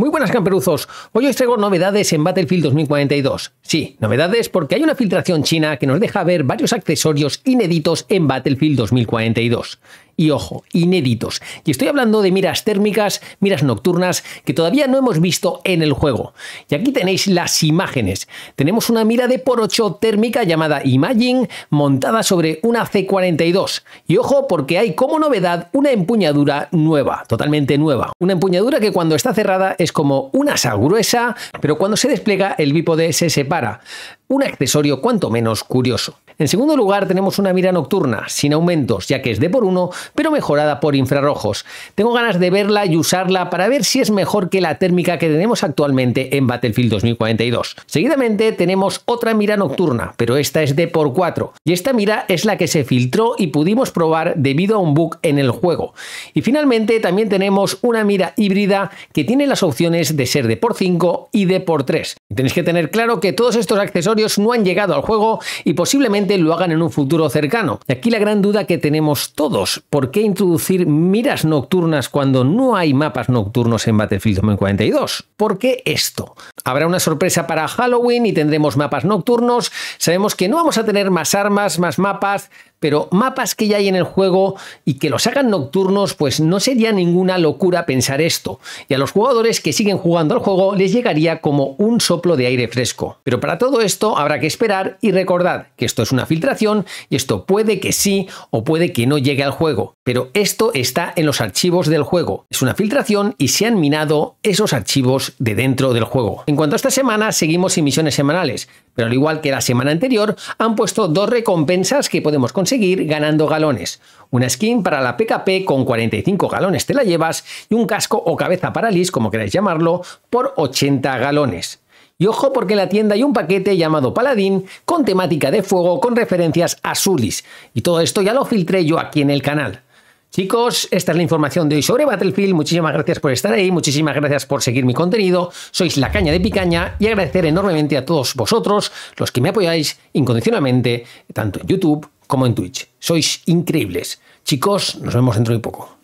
Muy buenas camperuzos, hoy os traigo novedades en Battlefield 2042. Sí, novedades porque hay una filtración china que nos deja ver varios accesorios inéditos en Battlefield 2042 y ojo, inéditos. Y estoy hablando de miras térmicas, miras nocturnas, que todavía no hemos visto en el juego. Y aquí tenéis las imágenes. Tenemos una mira de por 8 térmica llamada Imaging montada sobre una C42. Y ojo, porque hay como novedad una empuñadura nueva, totalmente nueva. Una empuñadura que cuando está cerrada es como una asa gruesa, pero cuando se despliega el bípode se separa un accesorio cuanto menos curioso. En segundo lugar tenemos una mira nocturna, sin aumentos, ya que es de por uno, pero mejorada por infrarrojos. Tengo ganas de verla y usarla para ver si es mejor que la térmica que tenemos actualmente en Battlefield 2042. Seguidamente tenemos otra mira nocturna, pero esta es de por 4, y esta mira es la que se filtró y pudimos probar debido a un bug en el juego. Y finalmente también tenemos una mira híbrida que tiene las opciones de ser de por 5 y de por 3. Tenéis que tener claro que todos estos accesorios no han llegado al juego y posiblemente lo hagan en un futuro cercano. y Aquí la gran duda que tenemos todos, ¿por qué introducir miras nocturnas cuando no hay mapas nocturnos en Battlefield 2042? ¿Por qué esto? Habrá una sorpresa para Halloween y tendremos mapas nocturnos. Sabemos que no vamos a tener más armas, más mapas, pero mapas que ya hay en el juego y que los hagan nocturnos, pues no sería ninguna locura pensar esto. Y a los jugadores que siguen jugando al juego les llegaría como un soplo de aire fresco. Pero para todo esto habrá que esperar y recordad que esto es una filtración y esto puede que sí o puede que no llegue al juego. Pero esto está en los archivos del juego. Es una filtración y se han minado esos archivos de dentro del juego. En cuanto a esta semana, seguimos sin misiones semanales, pero al igual que la semana anterior, han puesto dos recompensas que podemos conseguir ganando galones. Una skin para la PKP con 45 galones te la llevas y un casco o cabeza para Liz, como queráis llamarlo, por 80 galones. Y ojo porque en la tienda hay un paquete llamado Paladín con temática de fuego con referencias a Y todo esto ya lo filtré yo aquí en el canal. Chicos, esta es la información de hoy sobre Battlefield. Muchísimas gracias por estar ahí, muchísimas gracias por seguir mi contenido. Sois la caña de picaña y agradecer enormemente a todos vosotros, los que me apoyáis incondicionalmente, tanto en YouTube como en Twitch. Sois increíbles. Chicos, nos vemos dentro de poco.